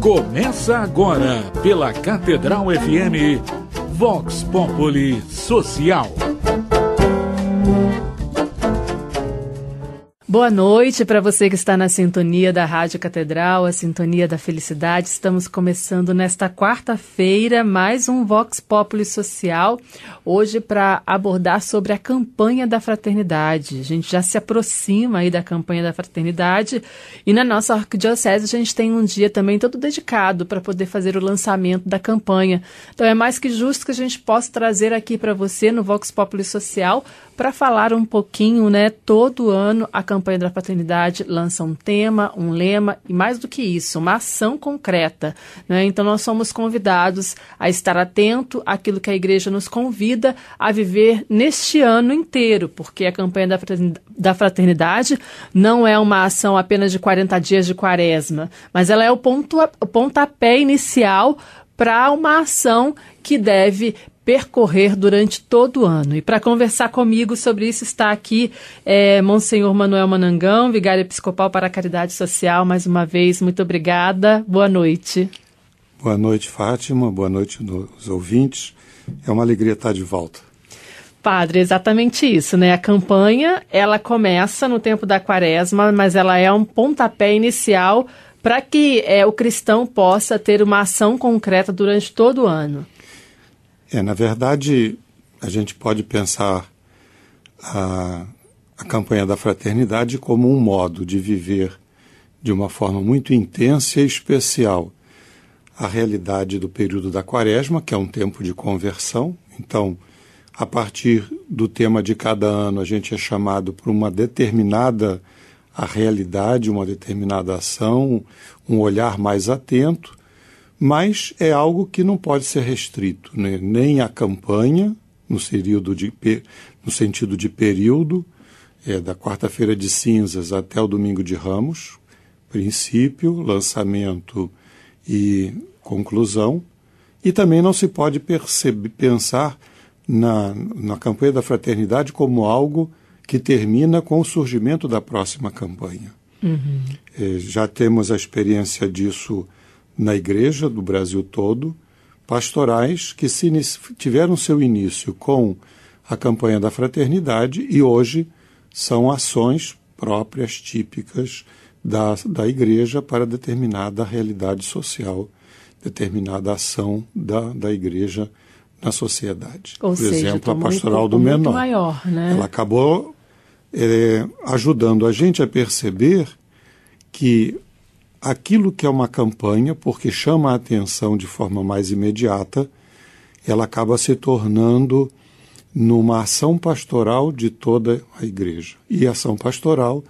Começa agora, pela Catedral FM, Vox Populi Social. Boa noite para você que está na sintonia da Rádio Catedral, a sintonia da felicidade. Estamos começando nesta quarta-feira mais um Vox Populi Social, hoje para abordar sobre a campanha da fraternidade. A gente já se aproxima aí da campanha da fraternidade e na nossa arquidiocese a gente tem um dia também todo dedicado para poder fazer o lançamento da campanha. Então é mais que justo que a gente possa trazer aqui para você no Vox Populi Social para falar um pouquinho, né, todo ano a campanha campanha da Fraternidade lança um tema, um lema e, mais do que isso, uma ação concreta. Né? Então, nós somos convidados a estar atento àquilo que a igreja nos convida a viver neste ano inteiro, porque a campanha da fraternidade não é uma ação apenas de 40 dias de quaresma, mas ela é o, ponto, o pontapé inicial para uma ação que deve percorrer durante todo o ano. E para conversar comigo sobre isso está aqui é, Monsenhor Manuel Manangão, vigário episcopal para a caridade social. Mais uma vez, muito obrigada. Boa noite. Boa noite, Fátima. Boa noite aos ouvintes. É uma alegria estar de volta. Padre, exatamente isso, né? A campanha, ela começa no tempo da quaresma, mas ela é um pontapé inicial para que é, o cristão possa ter uma ação concreta durante todo o ano? É, na verdade, a gente pode pensar a, a campanha da fraternidade como um modo de viver de uma forma muito intensa e especial a realidade do período da quaresma, que é um tempo de conversão. Então, a partir do tema de cada ano, a gente é chamado para uma determinada a realidade, uma determinada ação, um olhar mais atento, mas é algo que não pode ser restrito né? nem à campanha, no, de, no sentido de período, é, da quarta-feira de cinzas até o domingo de ramos, princípio, lançamento e conclusão, e também não se pode perceber, pensar na, na campanha da fraternidade como algo que termina com o surgimento da próxima campanha. Uhum. É, já temos a experiência disso na igreja do Brasil todo, pastorais que se tiveram seu início com a campanha da fraternidade e hoje são ações próprias, típicas da, da igreja para determinada realidade social, determinada ação da, da igreja na sociedade. Ou Por seja, exemplo, a tá pastoral muito, do menor. Maior, né? Ela acabou é, ajudando a gente a perceber que aquilo que é uma campanha, porque chama a atenção de forma mais imediata, ela acaba se tornando numa ação pastoral de toda a igreja. E a ação pastoral,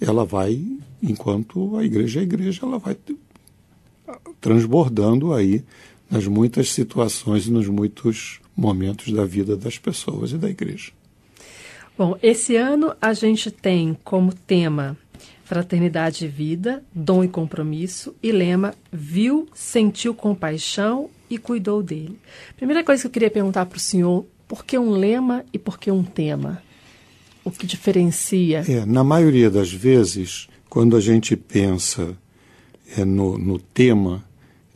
ela vai, enquanto a igreja é a igreja, ela vai transbordando aí nas muitas situações e nos muitos momentos da vida das pessoas e da igreja. Bom, esse ano a gente tem como tema Fraternidade e Vida, Dom e Compromisso e lema Viu, Sentiu Compaixão e Cuidou dele. Primeira coisa que eu queria perguntar para o senhor: por que um lema e por que um tema? O que diferencia? É, na maioria das vezes, quando a gente pensa é, no, no tema,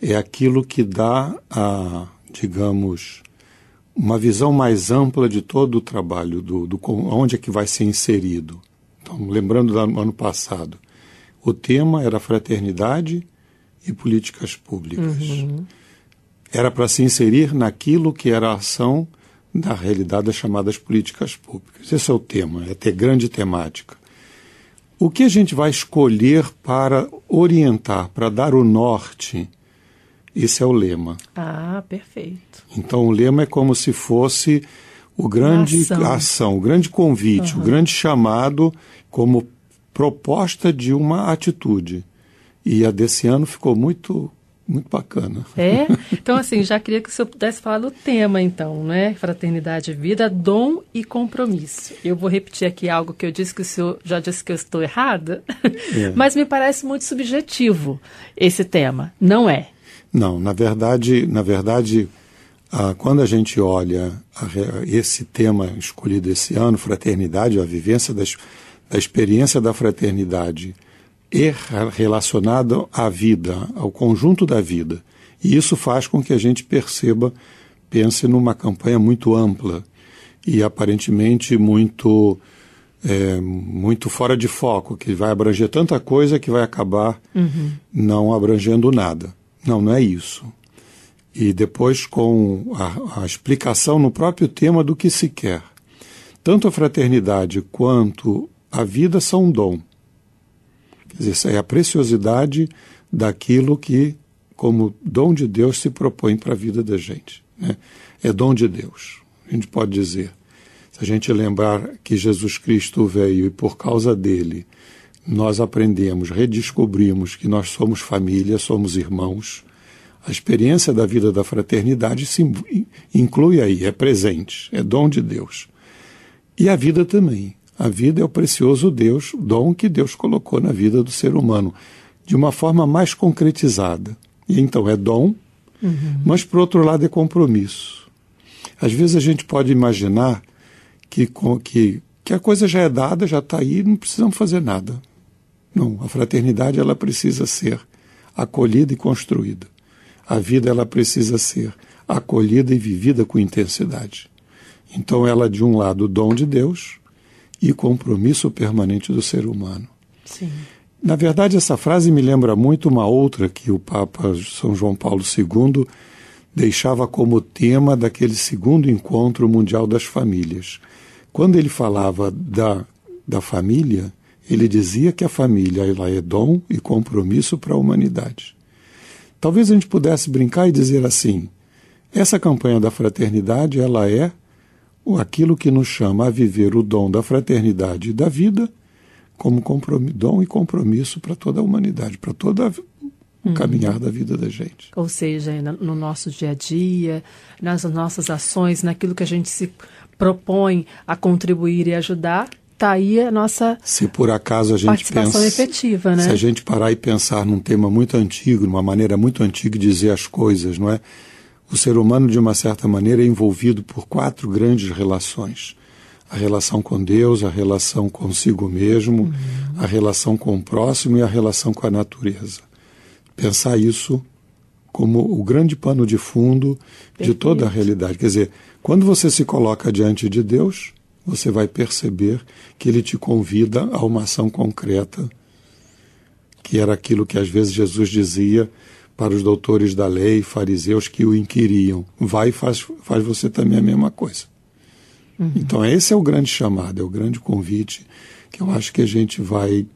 é aquilo que dá a, digamos, uma visão mais ampla de todo o trabalho, do, do onde é que vai ser inserido. Então, lembrando do ano passado, o tema era fraternidade e políticas públicas. Uhum. Era para se inserir naquilo que era a ação da realidade das chamadas políticas públicas. Esse é o tema, é ter grande temática. O que a gente vai escolher para orientar, para dar o norte esse é o lema. Ah, perfeito. Então o lema é como se fosse o grande ação. ação, o grande convite, uhum. o grande chamado como proposta de uma atitude. E a desse ano ficou muito muito bacana. É? Então, assim, já queria que o senhor pudesse falar do tema, então, né? Fraternidade é vida, dom e compromisso. Eu vou repetir aqui algo que eu disse que o senhor já disse que eu estou errada, é. mas me parece muito subjetivo esse tema. Não é. Não, na verdade, na verdade, ah, quando a gente olha a, esse tema escolhido esse ano, fraternidade, a vivência das, da experiência da fraternidade e relacionada à vida, ao conjunto da vida, e isso faz com que a gente perceba, pense numa campanha muito ampla e aparentemente muito é, muito fora de foco, que vai abranger tanta coisa que vai acabar uhum. não abrangendo nada. Não, não é isso. E depois com a, a explicação no próprio tema do que se quer. Tanto a fraternidade quanto a vida são um dom. Quer dizer, é a preciosidade daquilo que, como dom de Deus, se propõe para a vida da gente. Né? É dom de Deus. A gente pode dizer. Se a gente lembrar que Jesus Cristo veio e por causa dele nós aprendemos, redescobrimos que nós somos família, somos irmãos. A experiência da vida da fraternidade se inclui aí, é presente, é dom de Deus. E a vida também. A vida é o precioso Deus, dom que Deus colocou na vida do ser humano, de uma forma mais concretizada. E então é dom, uhum. mas por outro lado é compromisso. Às vezes a gente pode imaginar que, que, que a coisa já é dada, já está aí, não precisamos fazer nada. Não, a fraternidade ela precisa ser acolhida e construída. A vida ela precisa ser acolhida e vivida com intensidade. Então ela de um lado dom de Deus e compromisso permanente do ser humano. Sim. Na verdade essa frase me lembra muito uma outra que o Papa São João Paulo II deixava como tema daquele segundo encontro mundial das famílias. Quando ele falava da da família, ele dizia que a família ela é dom e compromisso para a humanidade. Talvez a gente pudesse brincar e dizer assim: essa campanha da fraternidade ela é aquilo que nos chama a viver o dom da fraternidade e da vida como dom e compromisso para toda a humanidade, para toda a o uhum. caminhar da vida da gente. Ou seja, no nosso dia a dia, nas nossas ações, naquilo que a gente se propõe a contribuir e ajudar, está aí a nossa se por acaso a gente participação pensa, efetiva, né? Se a gente parar e pensar num tema muito antigo, numa maneira muito antiga de dizer as coisas, não é? O ser humano, de uma certa maneira, é envolvido por quatro grandes relações: a relação com Deus, a relação consigo mesmo, uhum. a relação com o próximo e a relação com a natureza. Pensar isso como o grande pano de fundo Perfeito. de toda a realidade. Quer dizer, quando você se coloca diante de Deus, você vai perceber que ele te convida a uma ação concreta, que era aquilo que às vezes Jesus dizia para os doutores da lei, fariseus que o inquiriam. Vai e faz, faz você também a mesma coisa. Uhum. Então, esse é o grande chamado, é o grande convite que eu acho que a gente vai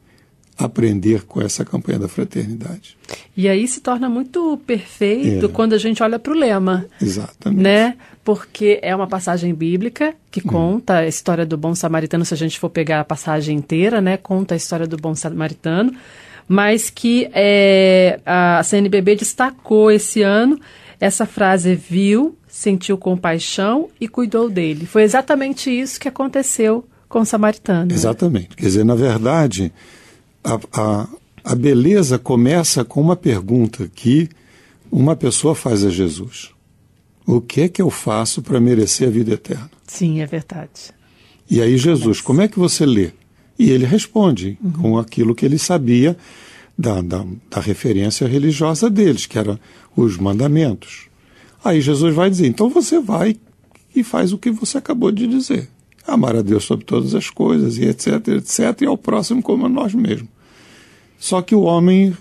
aprender com essa campanha da fraternidade. E aí se torna muito perfeito é. quando a gente olha para o lema. Exatamente. Né? Porque é uma passagem bíblica que hum. conta hum. a história do bom samaritano, se a gente for pegar a passagem inteira, né? Conta a história do bom samaritano, mas que é, a CNBB destacou esse ano essa frase viu, sentiu compaixão e cuidou dele. Foi exatamente isso que aconteceu com o samaritano. Exatamente. Né? Quer dizer, na verdade, a, a, a beleza começa com uma pergunta que uma pessoa faz a Jesus: O que é que eu faço para merecer a vida eterna? Sim, é verdade. E aí, Jesus, como é que você lê? E ele responde uhum. com aquilo que ele sabia da, da, da, referência religiosa deles, que era os mandamentos. Aí Jesus vai dizer: então você vai e faz o que você acabou de dizer. Amar a Deus sobre todas as coisas, e etc, etc, e ao próximo como a nós mesmos. Só que o homem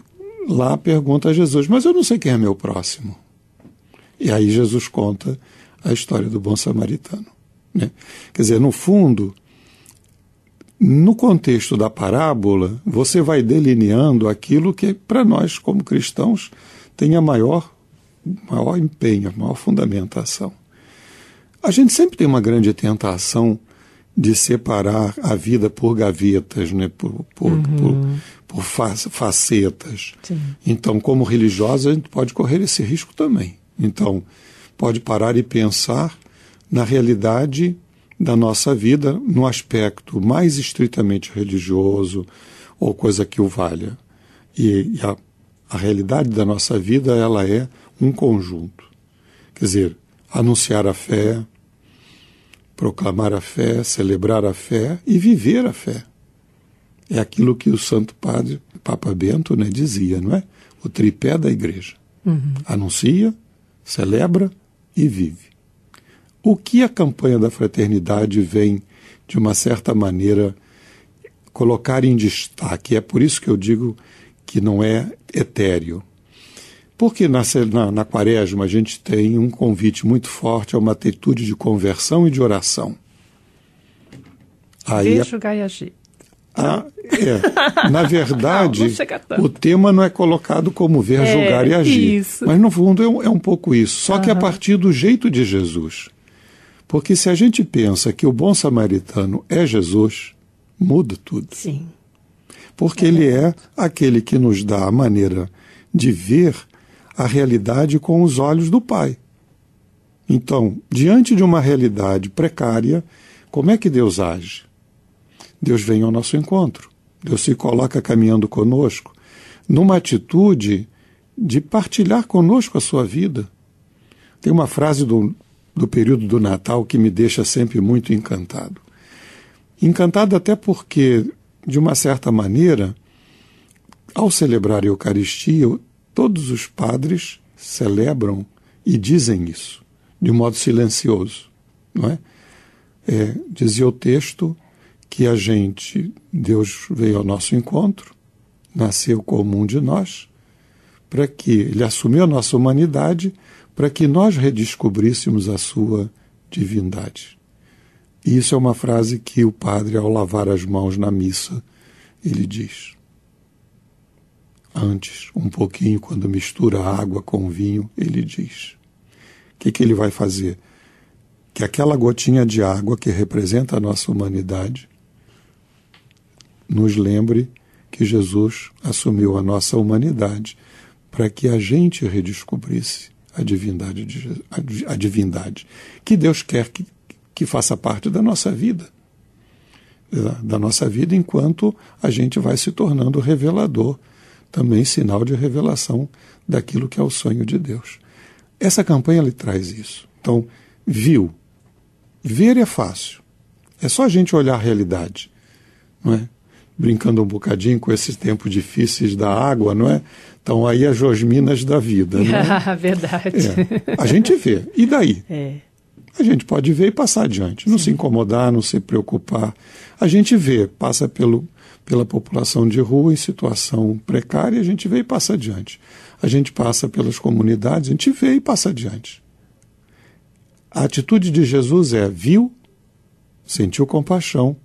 lá pergunta a Jesus: Mas eu não sei quem é meu próximo. E aí Jesus conta a história do bom samaritano. Né? Quer dizer, no fundo, no contexto da parábola, você vai delineando aquilo que, para nós como cristãos, tem a maior, maior empenho, a maior fundamentação. A gente sempre tem uma grande tentação de separar a vida por gavetas, né? por, por, uhum. por ou facetas. Sim. Então, como religiosa, a gente pode correr esse risco também. Então, pode parar e pensar na realidade da nossa vida no aspecto mais estritamente religioso ou coisa que o valha. E, e a, a realidade da nossa vida, ela é um conjunto. Quer dizer, anunciar a fé, proclamar a fé, celebrar a fé e viver a fé. É aquilo que o Santo Padre, Papa Bento, né, dizia, não é? O tripé da igreja. Uhum. Anuncia, celebra e vive. O que a campanha da fraternidade vem, de uma certa maneira, colocar em destaque? É por isso que eu digo que não é etéreo. Porque na, na, na, quaresma a gente tem um convite muito forte a uma atitude de conversão e de oração. Aí, Deixa o Gaiaji. Ah, né? é. Na verdade, não, não é o tema não é colocado como ver, é, julgar e agir. Isso. Mas, no fundo, é um, é um pouco isso. Só uhum. que a partir do jeito de Jesus. Porque se a gente pensa que o bom samaritano é Jesus, muda tudo. Sim. Porque é. ele é aquele que nos dá a maneira de ver a realidade com os olhos do Pai. Então, diante de uma realidade precária, como é que Deus age? Deus vem ao nosso encontro. Deus se coloca caminhando conosco numa atitude de partilhar conosco a sua vida. Tem uma frase do, do período do Natal que me deixa sempre muito encantado. Encantado até porque, de uma certa maneira, ao celebrar a Eucaristia, todos os padres celebram e dizem isso, de um modo silencioso. Não é? É, dizia o texto, que a gente, Deus veio ao nosso encontro, nasceu como um de nós, para que ele assumiu a nossa humanidade, para que nós redescobríssemos a sua divindade. E isso é uma frase que o padre, ao lavar as mãos na missa, ele diz. Antes, um pouquinho, quando mistura água com vinho, ele diz. O que, que ele vai fazer? Que aquela gotinha de água que representa a nossa humanidade nos lembre que Jesus assumiu a nossa humanidade para que a gente redescobrisse a divindade, de, a divindade que Deus quer que, que faça parte da nossa vida. Da, da nossa vida, enquanto a gente vai se tornando revelador, também sinal de revelação daquilo que é o sonho de Deus. Essa campanha lhe traz isso. Então, viu. Ver é fácil. É só a gente olhar a realidade. Não é? brincando um bocadinho com esses tempos difíceis da água, não é? Então aí as josminas da vida, né? Ah, verdade. É. A gente vê. E daí? É. A gente pode ver e passar adiante, não Sim. se incomodar, não se preocupar. A gente vê, passa pelo, pela população de rua em situação precária, a gente vê e passa adiante. A gente passa pelas comunidades, a gente vê e passa adiante. A atitude de Jesus é: viu, sentiu compaixão,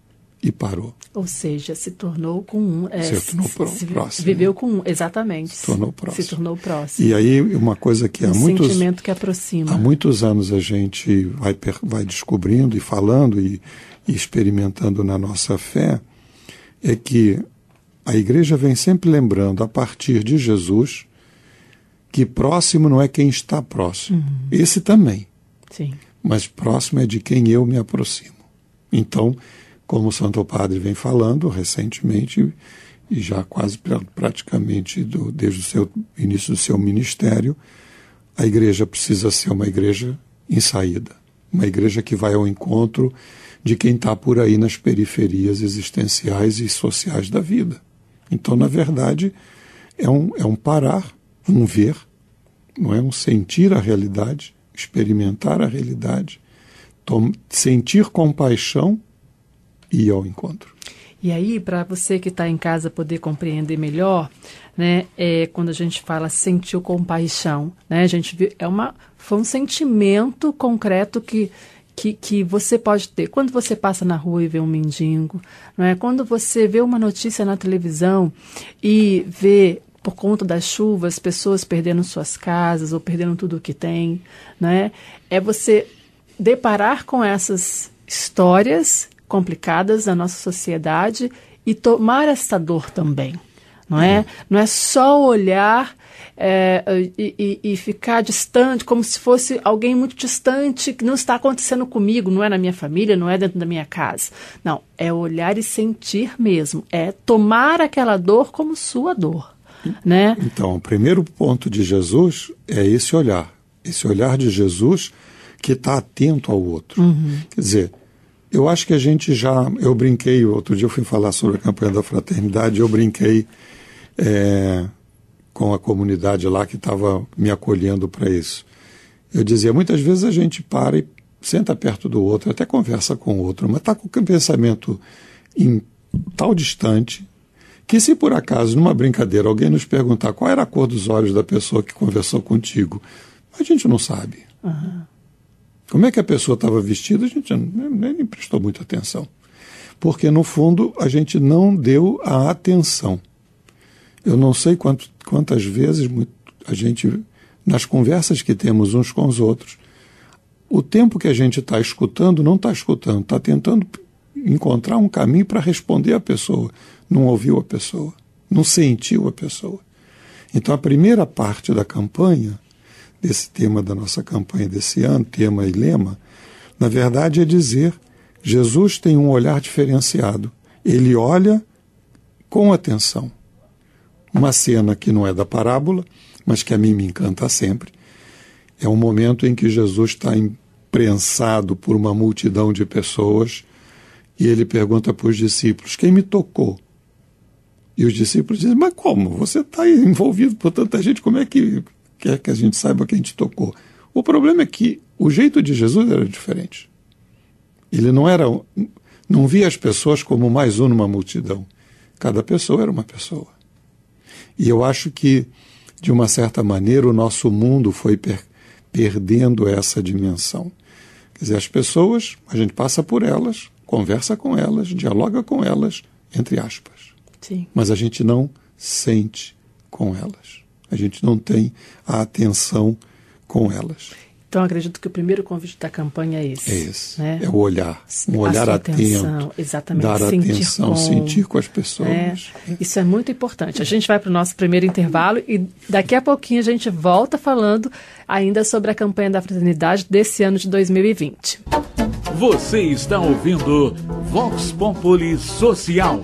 e parou. Ou seja, se tornou com um. É, se tornou pro, se, próximo. Viveu com um, exatamente. Se tornou próximo. Se tornou próximo. E aí, uma coisa que um há muitos. sentimento que aproxima. Há muitos anos a gente vai, vai descobrindo e falando e, e experimentando na nossa fé é que a igreja vem sempre lembrando, a partir de Jesus, que próximo não é quem está próximo. Uhum. Esse também. Sim. Mas próximo é de quem eu me aproximo. Então como o Santo Padre vem falando recentemente e já quase praticamente do, desde o seu início do seu ministério, a igreja precisa ser uma igreja em saída, uma igreja que vai ao encontro de quem está por aí nas periferias existenciais e sociais da vida. Então, na verdade, é um, é um parar, um ver, não é um sentir a realidade, experimentar a realidade, sentir compaixão ir ao encontro. E aí, para você que está em casa poder compreender melhor, né, é, quando a gente fala sentiu compaixão, né, a gente viu, é uma, foi um sentimento concreto que, que, que você pode ter. Quando você passa na rua e vê um mendigo, né, quando você vê uma notícia na televisão e vê por conta das chuvas, pessoas perdendo suas casas ou perdendo tudo o que tem, né? É você deparar com essas histórias complicadas da nossa sociedade e tomar essa dor também. Não é? Uhum. Não é só olhar é, e, e, ficar distante, como se fosse alguém muito distante que não está acontecendo comigo, não é na minha família, não é dentro da minha casa. Não, é olhar e sentir mesmo, é tomar aquela dor como sua dor. Né? Então, o primeiro ponto de Jesus é esse olhar, esse olhar de Jesus que está atento ao outro. Uhum. Quer dizer, eu acho que a gente já. Eu brinquei, outro dia eu fui falar sobre a campanha da fraternidade, eu brinquei é, com a comunidade lá que estava me acolhendo para isso. Eu dizia, muitas vezes a gente para e senta perto do outro, até conversa com o outro, mas está com o pensamento em tal distante que se por acaso, numa brincadeira, alguém nos perguntar qual era a cor dos olhos da pessoa que conversou contigo, a gente não sabe. Uhum. Como é que a pessoa estava vestida, a gente nem prestou muita atenção. Porque, no fundo, a gente não deu a atenção. Eu não sei quanto, quantas vezes a gente, nas conversas que temos uns com os outros, o tempo que a gente está escutando, não está escutando, está tentando encontrar um caminho para responder a pessoa. Não ouviu a pessoa, não sentiu a pessoa. Então, a primeira parte da campanha desse tema da nossa campanha desse ano, tema e lema, na verdade é dizer: Jesus tem um olhar diferenciado. Ele olha com atenção. Uma cena que não é da parábola, mas que a mim me encanta sempre, é um momento em que Jesus está imprensado por uma multidão de pessoas e ele pergunta para os discípulos: Quem me tocou? E os discípulos dizem: Mas como? Você está envolvido por tanta gente, como é que quer que a gente saiba que a gente tocou. O problema é que o jeito de Jesus era diferente. Ele não era, não via as pessoas como mais um numa multidão. Cada pessoa era uma pessoa. E eu acho que, de uma certa maneira, o nosso mundo foi per perdendo essa dimensão. Quer dizer, as pessoas, a gente passa por elas, conversa com elas, dialoga com elas, entre aspas. Sim. Mas a gente não sente com elas a gente não tem a atenção com elas. Então, acredito que o primeiro convite da campanha é esse. É esse. Né? É o olhar. Um olhar atento. Atenção, exatamente. Dar sentir atenção, com, sentir com as pessoas. É, isso é muito importante. A gente vai para o nosso primeiro intervalo e daqui a pouquinho a gente volta falando ainda sobre a campanha da fraternidade desse ano de 2020. Você está ouvindo Vox Populi Social.